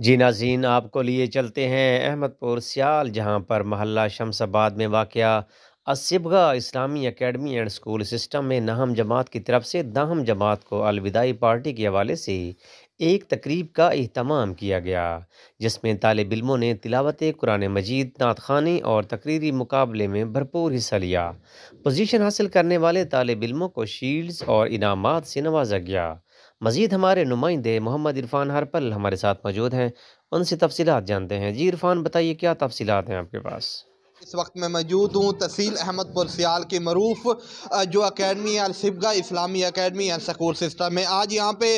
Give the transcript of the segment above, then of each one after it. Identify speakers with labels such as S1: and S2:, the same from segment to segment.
S1: जी नाजीन आपको लिए चलते हैं अहमदपुर सियाल जहां पर महल्ला शमसाबाद में वाक़ असबगा इस्लामी एकेडमी एंड स्कूल सिस्टम में नाहम जमात की तरफ से दाहम जमात को अलविदाई पार्टी के हवाले से एक तकरीब का अहतमाम किया गया जिसमें तालब इलमों ने तिलावत कुरान मजीद नात खानी और तकरीरी मुकाबले में भरपूर हिस्सा लिया पोजीशन हासिल करने वाले तालब इलमों को शील्ड्स और इनामात से नवाजा गया मज़ीद हमारे नुमाइंदे मोहम्मद इरफान हरपल हमारे साथ मौजूद हैं उनसे तफसीत जानते हैं जी इरफान बताइए क्या तफसीत हैं आपके पास
S2: इस वक्त मैं मौजूद हूँ तहसील अहमदपुर सियाल के मरूफ जो अकेडमी है सिबगा इस्लामी अकेडमी एंड सकूल सिस्टम है आज यहाँ पे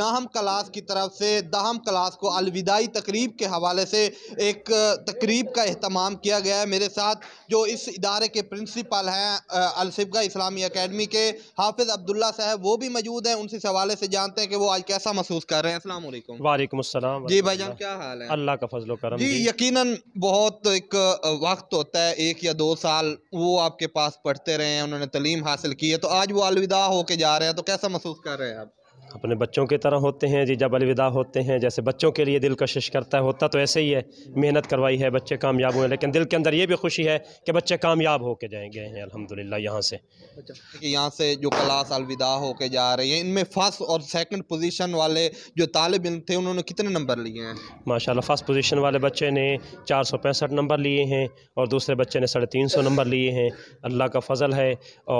S2: दाहम क्लास की तरफ से दाहम क्लास को अलविदाई तकरीब के हवाले से एक तकरीब का अहतमाम किया गया है मेरे साथ जो इस इदारे के प्रिंसिपल हैं अलसिबगा इस्लामी अकेडमी के हाफिज़ अब्दुल्ला साहब वो भी मौजूद हैं उनसे इस हवाले से जानते हैं कि वो आज कैसा महसूस कर रहे हैं असल
S1: वालेकुम जी भाई क्या हाल है अल्लाह का फजल कर जी
S2: बहुत एक वक्त तो होता है एक या दो साल वो आपके पास पढ़ते रहे हैं उन्होंने तलीम हासिल की है तो आज वो अलविदा होके जा रहे हैं तो कैसा महसूस कर रहे हैं आप
S1: अपने बच्चों की तरह होते हैं जी जब अलविदा होते हैं जैसे बच्चों के लिए दिल कशिश करता है होता तो ऐसे ही है मेहनत करवाई है बच्चे कामयाब हुए लेकिन दिल के अंदर ये भी खुशी है कि बच्चे कामयाब होके जाएंगे हैं अलहमदिल्ला यहाँ से
S2: यहाँ से जो क्लास अलविदा होके जा रही है इनमें फर्स्ट और सेकेंड पोज़िशन वाले जो तालब इन थे उन्होंने कितने नंबर लिए हैं
S1: माशा फर्स्ट पोजिशन वाले बच्चे ने चार सौ पैंसठ नंबर लिए हैं और दूसरे बच्चे ने साढ़े तीन सौ नंबर लिए हैं अल्लाह का फजल है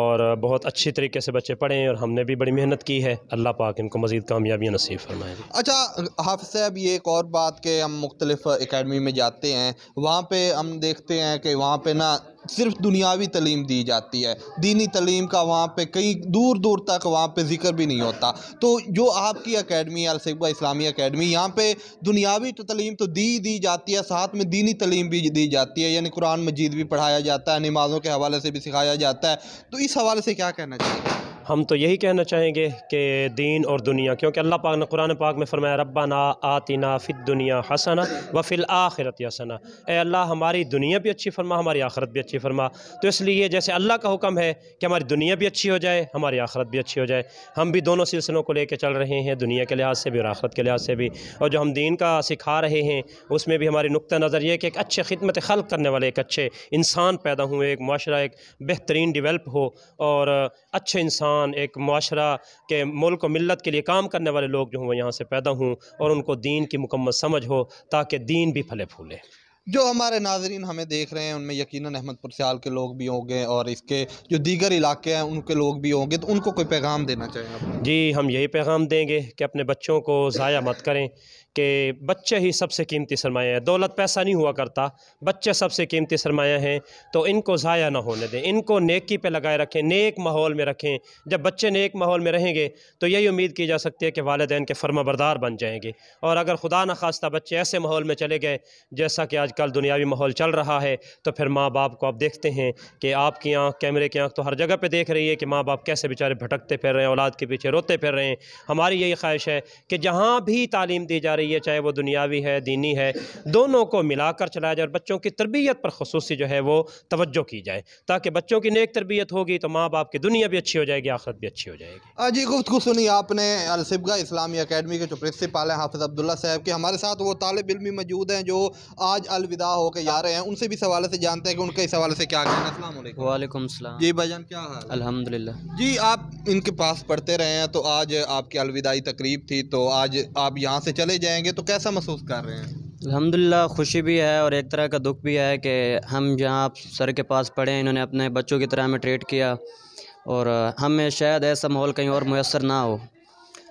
S1: और बहुत अच्छी तरीके से बच्चे पढ़े हैं और हमने भी बड़ी मेहनत की है अल्लाह पाक इनको मज़ीद कामयाबियाँ नसीब फरमाएँ
S2: अच्छा हाफ साहब ये एक और बात के हम मुख्तलिफ़ अकेडमी में जाते हैं वहाँ पर हम देखते हैं कि वहाँ पर ना सिर्फ दुनियावी तलीम दी जाती है दीनी तलीम का वहाँ पे कई दूर दूर तक वहाँ पे जिक्र भी नहीं होता तो जो आपकी अकेडमी अलसबा इस्लामी अकेडमी यहाँ पे दुनियावी तो तलीम तो दी दी जाती है साथ में दीनी तलीम भी दी जाती है यानी कुरान मजीद भी पढ़ाया जाता है नमाज़ों के हवाले से भी सिखाया जाता है तो इस हवाले से क्या कहना चाहिए
S1: हम तो यही कहना चाहेंगे कि दीन और दुनिया क्योंकि अल्लाह पाक ने कुरान पाक में फरमाया ना आतिना फ़िद दुनिया हसना व फिल आखिरत हसना ए अल्लाह हमारी दुनिया भी अच्छी फरमा हमारी आखिरत भी अच्छी फरमा तो इसलिए जैसे अल्लाह का हुक्म है कि हमारी दुनिया भी अच्छी हो जाए हमारी आखिरत भी अच्छी हो जाए हम भी दोनों सिलसिलों को लेकर चल रहे हैं दुनिया के लिहाज से भी और आखिरत के लिहाज से भी और जो हम दीन का सिखा रहे हैं उसमें भी हमारी नुक़ नज़र यह कि एक अच्छे खिदमत खल करने वाले एक अच्छे इंसान पैदा हुए एक माशरा एक बेहतरीन डिवेल्प हो और अच्छे इंसान इंसान एक माशरा के मुल्क और मिलत के लिए काम करने वाले लोग जो हों यहाँ से
S2: पैदा हों और उनको दीन की मुकम्मल समझ हो ताकि दीन भी फले फूले जो हमारे नाजरन हमें देख रहे हैं उनमें यकीनन अहमदपुर सियाल के लोग भी होंगे और इसके जो दीगर इलाके हैं उनके लोग भी होंगे तो उनको कोई पैगाम देना चाहिए जी हम यही पैगाम देंगे कि अपने बच्चों को
S1: ज़ाया मत करें कि बच्चे ही सबसे कीमती सरमाया है दौलत पैसा नहीं हुआ करता बच्चे सबसे कीमती सरमाया हैं तो इनको ज़ाया ना होने दें इनको नेकी पे लगाए रखें नेक माहौल में रखें जब बच्चे नेक माहौल में रहेंगे तो यही उम्मीद की जा सकती है कि वालदेन के फर्मा बरदार बन जाएंगे और अगर खुदा न खास्ता बच्चे ऐसे माहौल में चले गए जैसा कि आजकल दुनियावी माहौल चल रहा है तो फिर माँ बाप को आप देखते हैं कि आपकी आँख कैमरे की आँख तो हर जगह पर देख रही है कि माँ बाप कैसे बेचारे भटकते फिर रहे हैं औलाद के पीछे रोते फिर रहे हैं हमारी यही ख्वाहिश है कि जहाँ भी तालीम दी जा रही रही है चाहे वो दुनियावी है दीनी है दोनों को मिलाकर चलाया जाए और बच्चों की तरबियत पर खसूस जो है वो तवज्जो की जाए ताकि बच्चों की नेक तरबियत होगी तो माँ बाप की दुनिया भी अच्छी हो जाएगी आखिरत भी अच्छी हो जाएगी
S2: अजी हाँ गुफ्तु सुनी आपने अलसिबगा इस्लामी अकेडमी के जो प्रिंसिपाल हैं हाफिज़ अब्दुल्ला साहब के हमारे साथ वो तालब इलमी मौजूद हैं जो आज अलविदा होकर जा रहे हैं उनसे भी सवाल से जानते हैं कि उनके इस हवाले से क्या कहना है वालेकुम जी भाईजान क्या हाल अल्हम्दुलिल्लाह जी आप इनके पास पढ़ते रहे हैं तो आज आपकी अलविदाई तकरीब थी तो आज आप यहाँ से चले जाए आएंगे तो कैसा महसूस कर रहे हैं
S3: अलहमदिल्ला खुशी भी है और एक तरह का दुख भी है कि हम जहाँ सर के पास पढ़े इन्होंने अपने बच्चों की तरह हमें ट्रीट किया और हमें शायद ऐसा माहौल कहीं और मैसर ना हो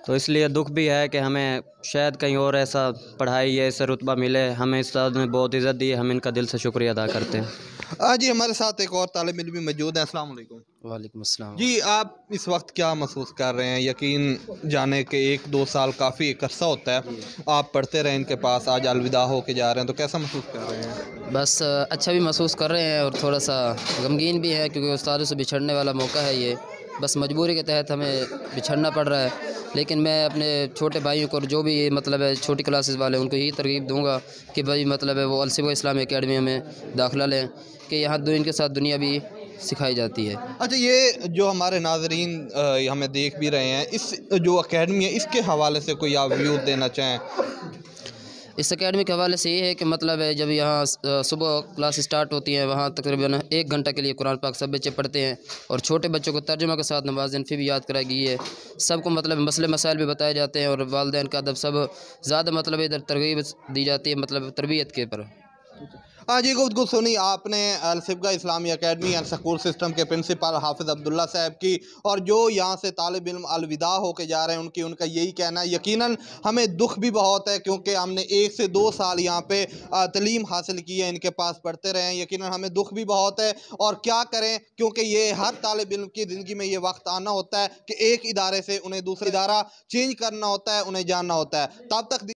S3: तो इसलिए दुख भी है कि हमें शायद कहीं और ऐसा पढ़ाई या ऐसा रुतबा मिले हमें इस साल में बहुत इज़्ज़त दी हम इनका दिल से शुक्रिया अदा करते हैं
S2: हाँ जी हमारे साथ एक और तालब इलमी मौजूद है असलकुम वालेकुम अस्सलाम जी आप इस वक्त क्या महसूस कर रहे हैं यकीन जाने के एक दो साल काफ़ी एक अरसा होता है आप पढ़ते रहे इनके पास आज अलविदा हो के जा रहे हैं तो कैसा महसूस कर रहे हैं
S3: बस अच्छा भी महसूस कर रहे हैं और थोड़ा सा गमगीन भी है क्योंकि उस्तादों से बिछड़ने वाला मौका है ये बस मजबूरी के तहत हमें बिछड़ना पड़ रहा है लेकिन मैं अपने छोटे भाइयों को और जो भी मतलब है छोटी क्लासेस वाले उनको यही तरगीब दूंगा कि भाई मतलब है वो अलसिफा इस्लामी अकेडमी में दाखला लें कि यहाँ इनके साथ दुनिया भी सिखाई जाती है
S2: अच्छा ये जो हमारे नाजरीन हमें देख भी रहे हैं इस जो अकेडमी है इसके हवाले से कोई आप व्यू देना चाहें
S3: इस अकेडमी के हवाले से ये है कि मतलब है जब यहाँ सुबह क्लास स्टार्ट होती है वहाँ तकरीबन एक घंटा के लिए कुरान पाक सब बच्चे पढ़ते हैं और छोटे बच्चों को तर्जुमा के साथ नमाज फिर भी याद कराई गई है सबको मतलब मसले मसाइल भी बताए जाते हैं और वालदेन का अदब सब ज़्यादा मतलब इधर तरगीब दी जाती है मतलब तरबियत के ऊपर
S2: हाँ जी गुप्त गुप्त सुनी आपने अलसिफा इस्लामी अकेडमी एंड स्कूल सिस्टम के प्रिंसिपल हाफिज़ अब्दुल्ला साहब की और जो यहाँ से तालब इम अलविदा होकर जा रहे हैं उनकी उनका यही कहना है यकीन हमें दुख भी बहुत है क्योंकि हमने एक से दो साल यहाँ पे तलीम हासिल की है इनके पास पढ़ते रहे हैं यकीन हमें दुख भी बहुत है और क्या करें क्योंकि ये हर तालब इम की ज़िंदगी में ये वक्त आना होता है कि एक इदारे से उन्हें दूसरा इदारा चेंज करना होता है उन्हें जानना होता है तब तक